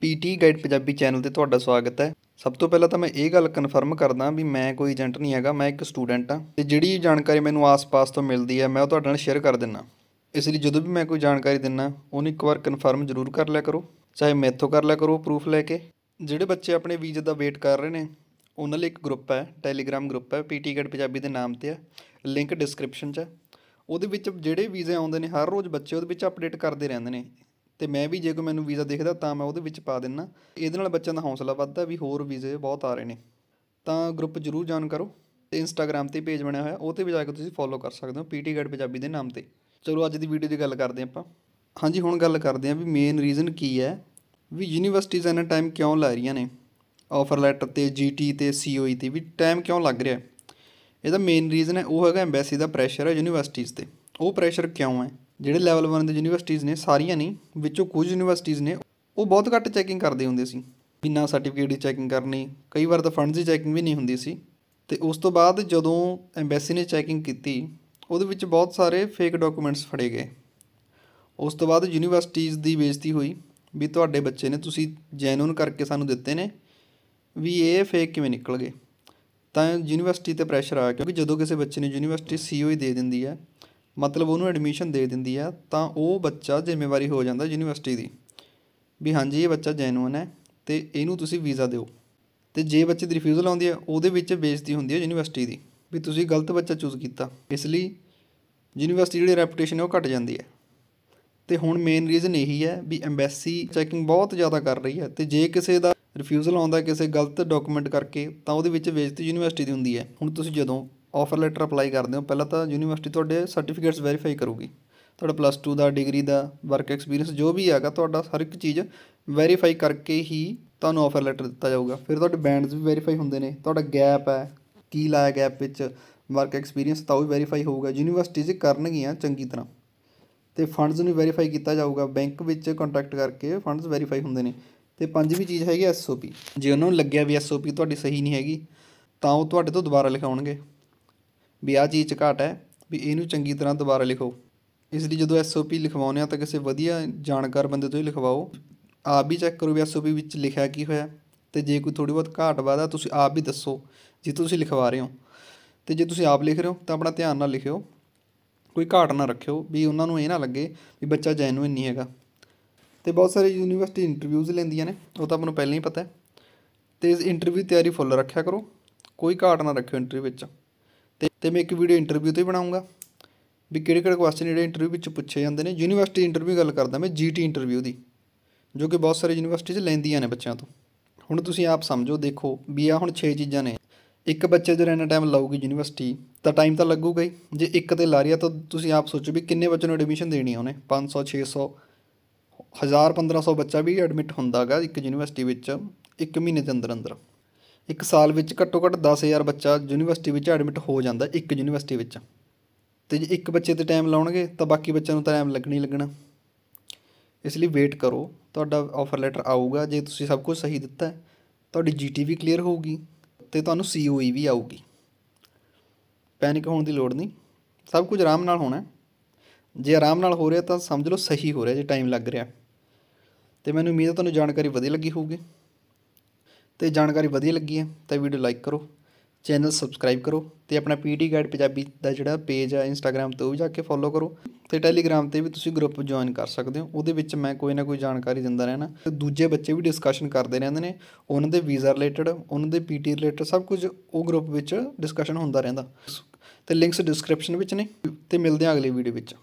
PT guide Punjabi channel ਤੇ ਤੁਹਾਡਾ ਸਵਾਗਤ ਹੈ ਸਭ ਤੋਂ ਪਹਿਲਾਂ ਤਾਂ ਮੈਂ ਇਹ ਗੱਲ ਕਨਫਰਮ ਕਰਦਾ ਵੀ ਮੈਂ ਕੋਈ ਏਜੰਟ ਨਹੀਂ ਹੈਗਾ ਮੈਂ ਇੱਕ ਸਟੂਡੈਂਟ ਹਾਂ ਤੇ ਜਿਹੜੀ ਜਾਣਕਾਰੀ ਮੈਨੂੰ ਆਸ-ਪਾਸ ਤੋਂ ਮਿਲਦੀ ਹੈ ਮੈਂ ਉਹ ਤੁਹਾਡੇ ਨਾਲ ਸ਼ੇਅਰ ਕਰ ਦਿੰਨਾ ਇਸ ਲਈ ਜਦੋਂ ਵੀ ਮੈਂ ਕੋਈ ਜਾਣਕਾਰੀ ਦਿੰਨਾ ਉਹਨੂੰ ਇੱਕ ਵਾਰ ਕਨਫਰਮ ਜ਼ਰੂਰ ਕਰ ਲਿਆ ਕਰੋ ਚਾਹੇ ਮੈਥੋਂ ਕਰ ਲਿਆ ਕਰੋ ਪ੍ਰੂਫ ਲੈ ਕੇ ਜਿਹੜੇ ਬੱਚੇ ਆਪਣੇ ਵੀਜ਼ੇ ਦਾ ਵੇਟ ਕਰ ਰਹੇ ਨੇ ਉਹਨਾਂ ਲਈ ਇੱਕ ਗਰੁੱਪ ਹੈ ਟੈਲੀਗ੍ਰਾਮ ਗਰੁੱਪ ਹੈ ਪੀਟੀ ਗਾਈਡ ਪੰਜਾਬੀ ਦੇ ਨਾਮ ਤੇ ਆ ਲਿੰਕ ਡਿਸਕ੍ਰਿਪਸ਼ਨ 'ਚ ਹੈ ਉਹਦੇ ਵਿੱਚ ਜਿਹੜੇ ਵੀਜ਼ੇ ਆਉਂਦੇ ਨੇ ਹਰ ਰੋਜ਼ ਬੱਚੇ ਉਹਦੇ ਵਿੱਚ ਅਪਡੇਟ ਕਰਦੇ ਰਹਿੰਦੇ ਨੇ ਤੇ ਮੈਂ ਵੀ ਜੇ ਕੋ ਮੈਨੂੰ ਵੀਜ਼ਾ ਦੇਖਦਾ ਤਾਂ ਮੈਂ ਉਹਦੇ ਵਿੱਚ ਪਾ ਦਿੰਨਾ ਇਹਦੇ ਨਾਲ ਬੱਚਿਆਂ ਦਾ ਹੌਸਲਾ ਵੱਧਦਾ ਵੀ ਹੋਰ ਵੀਜ਼ੇ ਬਹੁਤ ਆ ਰਹੇ ਨੇ ਤਾਂ ਗਰੁੱਪ ਜ਼ਰੂਰ ਜੁਆਇਨ ਕਰੋ ਤੇ ਇੰਸਟਾਗ੍ਰam ਤੇ ਪੇਜ ਬਣਿਆ ਹੋਇਆ ਉਹ ਤੇ ਵੀ ਜਾ ਕੇ ਤੁਸੀਂ ਫੋਲੋ ਕਰ ਸਕਦੇ ਹੋ ਪੀਟੀ ਗਾਈਡ ਪੰਜਾਬੀ ਦੇ ਨਾਮ ਤੇ ਚਲੋ ਅੱਜ ਦੀ ਵੀਡੀਓ ਦੀ ਗੱਲ ਕਰਦੇ ਆਪਾਂ ਹਾਂਜੀ ਹੁਣ ਗੱਲ ਕਰਦੇ ਆਂ ਵੀ ਮੇਨ ਰੀਜ਼ਨ ਕੀ ਹੈ ਵੀ ਯੂਨੀਵਰਸਿਟੀਆਂ ਇਹਨਾਂ ਟਾਈਮ ਕਿਉਂ ਲਾ ਰਹੀਆਂ ਨੇ ਆਫਰ ਲੈਟਰ ਤੇ ਜੀਟੀ ਤੇ ਸੀਓਈ e ਤੇ ਵੀ ਟਾਈਮ ਕਿਉਂ ਲੱਗ ਰਿਹਾ ਇਹਦਾ ਮੇਨ ਰੀਜ਼ਨ ਹੈ ਉਹ ਹੈਗਾ ਐਮਬੈਸੀ ਦਾ ਪ੍ਰੈਸ਼ਰ ਹੈ ਯੂਨੀਵਰਸਿਟੀਆਂ ਤੇ ਉਹ ਪ੍ਰੈਸ਼ਰ ਕਿਉਂ ਹੈ ਜਿਹੜੇ ਲੈਵਲ 1 ਦੇ ਯੂਨੀਵਰਸਿਟੀਆਂ ਨੇ ਸਾਰੀਆਂ ਨਹੀਂ ਵਿੱਚੋਂ ਕੁਝ ਯੂਨੀਵਰਸਿਟੀਆਂ ਨੇ ਉਹ ਬਹੁਤ ਘੱਟ ਚੈਕਿੰਗ ਕਰਦੇ ਹੁੰਦੇ ਸੀ ਬਿਨਾਂ ਸਰਟੀਫਿਕੇਟ ਦੀ ਚੈਕਿੰਗ ਕਰਨੀ ਕਈ ਵਾਰ ਤਾਂ ਫੰਡਸ ਦੀ ਚੈਕਿੰਗ ਵੀ ਨਹੀਂ ਹੁੰਦੀ ਸੀ ਤੇ ਉਸ ਤੋਂ ਬਾਅਦ ਜਦੋਂ ਐਮਬੈਸੀ ਨੇ ਚੈਕਿੰਗ ਕੀਤੀ ਉਹਦੇ ਵਿੱਚ ਬਹੁਤ ਸਾਰੇ ਫੇਕ ਡਾਕੂਮੈਂਟਸ ਫੜੇ ਗਏ ਉਸ ਤੋਂ ਬਾਅਦ ਯੂਨੀਵਰਸਿਟੀਆਂ ਦੀ ਬੇਇੱਜ਼ਤੀ ਹੋਈ ਵੀ ਤੁਹਾਡੇ ਬੱਚੇ ਨੇ ਤੁਸੀਂ ਜੈਨੂਨ ਕਰਕੇ ਸਾਨੂੰ ਦਿੱਤੇ ਨੇ ਵੀ ਇਹ ਫੇਕ ਕਿਵੇਂ ਨਿਕਲ ਗਏ ਤਾਂ ਯੂਨੀਵਰਸਿਟੀ ਤੇ ਪ੍ਰੈਸ਼ਰ ਆਇਆ ਕਿਉਂਕਿ ਜਦੋਂ ਕਿਸੇ ਬੱਚੇ ਨੇ ਯੂਨੀਵਰਸਿਟੀ ਸੀਓਈ e ਦੇ ਦਿੰਦੀ ਹੈ ਮਤਲਬ ਉਹਨੂੰ ਐਡਮਿਸ਼ਨ ਦੇ ਦਿੰਦੀ ਆ ਤਾਂ ਉਹ ਬੱਚਾ ਜ਼ਿੰਮੇਵਾਰੀ ਹੋ ਜਾਂਦਾ ਯੂਨੀਵਰਸਿਟੀ ਦੀ ਵੀ ਹਾਂਜੀ ਇਹ ਬੱਚਾ ਜੈਨੂਨ ਹੈ ਤੇ ਇਹਨੂੰ ਤੁਸੀਂ ਵੀਜ਼ਾ ਦਿਓ ਤੇ ਜੇ ਬੱਚੇ ਦੀ ਰਿਫਿਊਜ਼ਲ ਆਉਂਦੀ ਹੈ ਉਹਦੇ ਵਿੱਚ ਬੇਇੱਜ਼ਤੀ ਹੁੰਦੀ ਹੈ ਯੂਨੀਵਰਸਿਟੀ ਦੀ ਵੀ ਤੁਸੀਂ ਗਲਤ ਬੱਚਾ ਚੂਜ਼ ਕੀਤਾ ਇਸ ਲਈ ਯੂਨੀਵਰਸਿਟੀ ਜਿਹੜੀ ਰੈਪਿਊਟੇਸ਼ਨ ਹੈ ਉਹ ਘਟ ਜਾਂਦੀ ਹੈ ਤੇ ਹੁਣ ਮੇਨ ਰੀਜ਼ਨ ਇਹੀ ਹੈ ਵੀ ਐਮਬੈਸੀ ਚੈਕਿੰਗ ਬਹੁਤ ਜ਼ਿਆਦਾ ਕਰ ਰਹੀ ਹੈ ਤੇ ਜੇ ਕਿਸੇ ਦਾ ਰਿਫਿਊਜ਼ਲ ਆਉਂਦਾ ਕਿਸੇ ਗਲਤ ਡਾਕੂਮੈਂਟ ਕਰਕੇ ਤਾਂ ਉਹਦੇ ਵਿੱਚ ਬੇਇੱਜ਼ਤੀ ਯੂਨੀਵਰਸਿਟੀ ਦੀ ਹੁੰਦੀ ਹੈ ਹੁਣ ਤੁਸੀਂ ਜਦੋਂ ਆਫਰ ਲੈਟਰ ਅਪਲਾਈ ਕਰਦੇ ਹੋ ਪਹਿਲਾਂ ਤਾਂ ਯੂਨੀਵਰਸਿਟੀ ਤੁਹਾਡੇ ਸਰਟੀਫਿਕੇਟਸ ਵੈਰੀਫਾਈ ਕਰੂਗੀ ਤੁਹਾਡਾ ਪਲੱਸ 2 ਦਾ ਡਿਗਰੀ ਦਾ ਵਰਕ ਐਕਸਪੀਰੀਅੰਸ ਜੋ ਵੀ ਹੈਗਾ ਤੁਹਾਡਾ ਹਰ ਇੱਕ ਚੀਜ਼ ਵੈਰੀਫਾਈ ਕਰਕੇ ਹੀ ਤੁਹਾਨੂੰ ਆਫਰ ਲੈਟਰ ਦਿੱਤਾ ਜਾਊਗਾ ਫਿਰ ਤੁਹਾਡੇ ਬੈਂਡਸ ਵੀ ਵੈਰੀਫਾਈ ਹੁੰਦੇ ਨੇ ਤੁਹਾਡਾ ਗੈਪ ਹੈ ਕੀ ਲਾਇਆ ਗੈਪ ਵਿੱਚ ਵਰਕ ਐਕਸਪੀਰੀਅੰਸ ਤਾਂ ਉਹ ਵੀ ਵੈਰੀਫਾਈ ਹੋਊਗਾ ਯੂਨੀਵਰਸਿਟੀਜ਼ ਕਰਨਗੀਆਂ ਚੰਗੀ ਤਰ੍ਹਾਂ ਤੇ ਫੰਡਸ ਨੂੰ ਵੈਰੀਫਾਈ ਕੀਤਾ ਜਾਊਗਾ ਬੈਂਕ ਵਿੱਚ ਕੰਟੈਕਟ ਕਰਕੇ ਫੰਡਸ ਵੈਰੀਫਾਈ ਹੁੰਦੇ ਨੇ ਤੇ ਪੰਜਵੀਂ ਚੀਜ਼ ਹੈਗੀ ਐਸਓਪੀ ਜੇ ਉਹਨਾਂ ਨੂੰ ਲੱਗਿਆ ਵੀ ਐਸਓਪੀ ਤੁਹਾਡੀ ਸਹੀ ਨਹੀਂ ਹੈਗੀ ਤਾਂ ਉਹ ਤੁਹਾਡੇ ਤੋਂ ਦੁਬਾਰਾ ਲਿਖਾਉਣਗੇ ਵੀ ਆਹ ਚੀਜ਼ 'ਚ ਘਾਟ ਹੈ ਵੀ ਇਹਨੂੰ ਚੰਗੀ ਤਰ੍ਹਾਂ ਦੁਬਾਰਾ ਲਿਖੋ ਇਸ ਲਈ ਜਦੋਂ ਐਸਓਪੀ ਲਿਖਵਾਉਂਦੇ ਆ ਤਾਂ ਕਿਸੇ ਵਧੀਆ ਜਾਣਕਾਰ ਬੰਦੇ ਤੋਂ ਹੀ ਲਿਖਵਾਓ ਆਪ ਵੀ ਚੈੱਕ ਕਰੋ ਵੀ ਐਸਓਪੀ ਵਿੱਚ ਲਿਖਿਆ ਕੀ ਹੋਇਆ ਤੇ ਜੇ ਕੋਈ ਥੋੜੀ ਬਹੁਤ ਘਾਟ ਵਾਦਾ ਤੁਸੀਂ ਆਪ ਵੀ ਦੱਸੋ ਜੇ ਤੁਸੀਂ ਲਿਖਵਾ ਰਹੇ ਹੋ ਤੇ ਜੇ ਤੁਸੀਂ ਆਪ ਲਿਖ ਰਹੇ ਹੋ ਤਾਂ ਆਪਣਾ ਧਿਆਨ ਨਾਲ ਲਿਖਿਓ ਕੋਈ ਘਾਟ ਨਾ ਰੱਖਿਓ ਵੀ ਉਹਨਾਂ ਨੂੰ ਇਹ ਨਾ ਲੱਗੇ ਵੀ ਬੱਚਾ ਜੈਨੂਇਨ ਨਹੀਂ ਹੈਗਾ ਤੇ ਬਹੁਤ ਸਾਰੇ ਯੂਨੀਵਰਸਿਟੀ ਇੰਟਰਵਿਊਜ਼ ਲੈਂਦੀਆਂ ਨੇ ਉਹ ਤਾਂ ਮੈਨੂੰ ਪਹਿਲਾਂ ਹੀ ਪਤਾ ਹੈ ਤੇ ਇਸ ਇੰਟਰਵਿਊ ਤਿਆਰੀ ਫੁੱਲ ਰੱਖਿਆ ਕਰੋ ਕੋਈ ਘਾਟ ਨਾ ਰੱਖਿਓ ਇੰਟਰਵਿਊ ਵਿੱਚ ਤੇ ਤੇ ਮੈਂ ਇੱਕ ਵੀਡੀਓ ਇੰਟਰਵਿਊ ਤੇ ਬਣਾਉਂਗਾ ਵੀ ਕਿਹੜੇ ਕਿਹੜੇ ਕੁਐਸਚਨ ਜਿਹੜੇ ਇੰਟਰਵਿਊ ਵਿੱਚ ਪੁੱਛੇ ਜਾਂਦੇ ਨੇ ਯੂਨੀਵਰਸਿਟੀ ਇੰਟਰਵਿਊ ਗੱਲ ਕਰਦਾ ਮੈਂ ਜੀਟੀ ਇੰਟਰਵਿਊ ਦੀ ਜੋ ਕਿ ਬਹੁਤ ਸਾਰੇ ਯੂਨੀਵਰਸਿਟੀ 'ਚ ਲੈਂਦੀਆਂ ਨੇ ਬੱਚਿਆਂ ਤੋਂ ਹੁਣ ਤੁਸੀਂ ਆਪ ਸਮਝੋ ਦੇਖੋ ਵੀ ਆ ਹੁਣ 6 ਚੀਜ਼ਾਂ ਨੇ ਇੱਕ ਬੱਚੇ ਜਦੋਂ ਇੰਨਾ ਟਾਈਮ ਲਾਊਗੀ ਯੂਨੀਵਰਸਿਟੀ ਤਾਂ ਟਾਈਮ ਤਾਂ ਲੱਗੂਗਾ ਹੀ ਜੇ ਇੱਕ ਤੇ ਲਾ ਰਿਆ ਤਾਂ ਤੁਸੀਂ ਆਪ ਸੋਚੋ ਵੀ ਕਿੰਨੇ ਬੱਚੇ ਨੂੰ ਐਡਮਿਸ਼ਨ ਦੇਣੀ ਆ ਉਹਨੇ 500 600 1000 1500 ਬੱਚਾ ਵੀ ਐਡਮਿਟ ਹੁੰਦਾਗਾ ਇੱਕ ਯੂਨੀਵਰਸਿਟੀ ਵਿੱਚ ਇੱਕ ਮਹੀਨੇ ਦੇ ਅੰਦਰ ਅੰਦਰ ਇੱਕ ਸਾਲ ਵਿੱਚ ਘੱਟੋ ਘੱਟ 10000 ਬੱਚਾ ਯੂਨੀਵਰਸਿਟੀ ਵਿੱਚ ਐਡਮਿਟ ਹੋ ਜਾਂਦਾ ਇੱਕ ਯੂਨੀਵਰਸਿਟੀ ਵਿੱਚ ਤੇ ਜੇ ਇੱਕ ਬੱਚੇ ਤੇ ਟਾਈਮ ਲਾਉਣਗੇ ਤਾਂ ਬਾਕੀ ਬੱਚਿਆਂ ਨੂੰ ਤਾਂ ਟਾਈਮ ਲੱਗਣੀ ਲੱਗਣਾ ਇਸ ਲਈ ਵੇਟ ਕਰੋ ਤੁਹਾਡਾ ਆਫਰ ਲੈਟਰ ਆਊਗਾ ਜੇ ਤੁਸੀਂ ਸਭ ਕੁਝ ਸਹੀ ਦਿੱਤਾ ਤੁਹਾਡੀ ਜੀਟੀ ਵੀ ਕਲੀਅਰ ਹੋਊਗੀ ਤੇ ਤੁਹਾਨੂੰ ਸੀਓਈ e ਵੀ ਆਊਗੀ ਪੈਨਿਕ ਹੋਣ ਦੀ ਲੋੜ ਨਹੀਂ ਸਭ ਕੁਝ ਆਰਾਮ ਨਾਲ ਹੋਣਾ ਜੇ ਆਰਾਮ ਨਾਲ ਹੋ ਰਿਹਾ ਤਾਂ ਸਮਝ ਲਓ ਸਹੀ ਹੋ ਰਿਹਾ ਜੇ ਟਾਈਮ ਲੱਗ ਰਿਹਾ ਤੇ ਮੈਨੂੰ ਉਮੀਦ ਹੈ ਤੁਹਾਨੂੰ ਜਾਣਕਾਰੀ ਵਧੀਆ ਲੱਗੀ ਹੋਊਗੀ ਤੇ ਜਾਣਕਾਰੀ ਵਧੀਆ ਲੱਗੀ ਹੈ ਤਾਂ ਵੀਡੀਓ ਲਾਈਕ ਕਰੋ ਚੈਨਲ ਸਬਸਕ੍ਰਾਈਬ ਕਰੋ ਤੇ ਆਪਣਾ ਪੀਟੀ ਗਾਈਡ ਪੰਜਾਬੀ ਦਾ ਜਿਹੜਾ ਪੇਜ ਆ ਇੰਸਟਾਗ੍ਰam ਤੇ ਉਹ ਵੀ ਜਾ ਕੇ ਫੋਲੋ ਕਰੋ ਤੇ ਟੈਲੀਗ੍ਰam ਤੇ ਵੀ ਤੁਸੀਂ ਗਰੁੱਪ ਜੁਆਇਨ ਕਰ ਸਕਦੇ ਹੋ ਉਹਦੇ ਵਿੱਚ ਮੈਂ ਕੋਈ ਨਾ ਕੋਈ ਜਾਣਕਾਰੀ ਦਿੰਦਾ ਰਹਿਣਾ ਤੇ ਦੂਜੇ ਬੱਚੇ ਵੀ ਡਿਸਕਸ਼ਨ ਕਰਦੇ ਰਹਿੰਦੇ ਨੇ ਉਹਨਾਂ ਦੇ ਵੀਜ਼ਾ ਰਿਲੇਟਡ ਉਹਨਾਂ ਦੇ ਪੀਟੀ ਰਿਲੇਟਡ ਸਭ ਕੁਝ ਉਹ ਗਰੁੱਪ ਵਿੱਚ ਡਿਸਕਸ਼ਨ ਹੁੰਦਾ ਰਹਿੰਦਾ ਤੇ ਲਿੰਕਸ ਡਿਸਕ੍ਰਿਪਸ਼ਨ ਵਿੱਚ ਨੇ ਤੇ ਮਿਲਦੇ ਆ ਅਗਲੀ ਵੀਡੀਓ ਵਿੱਚ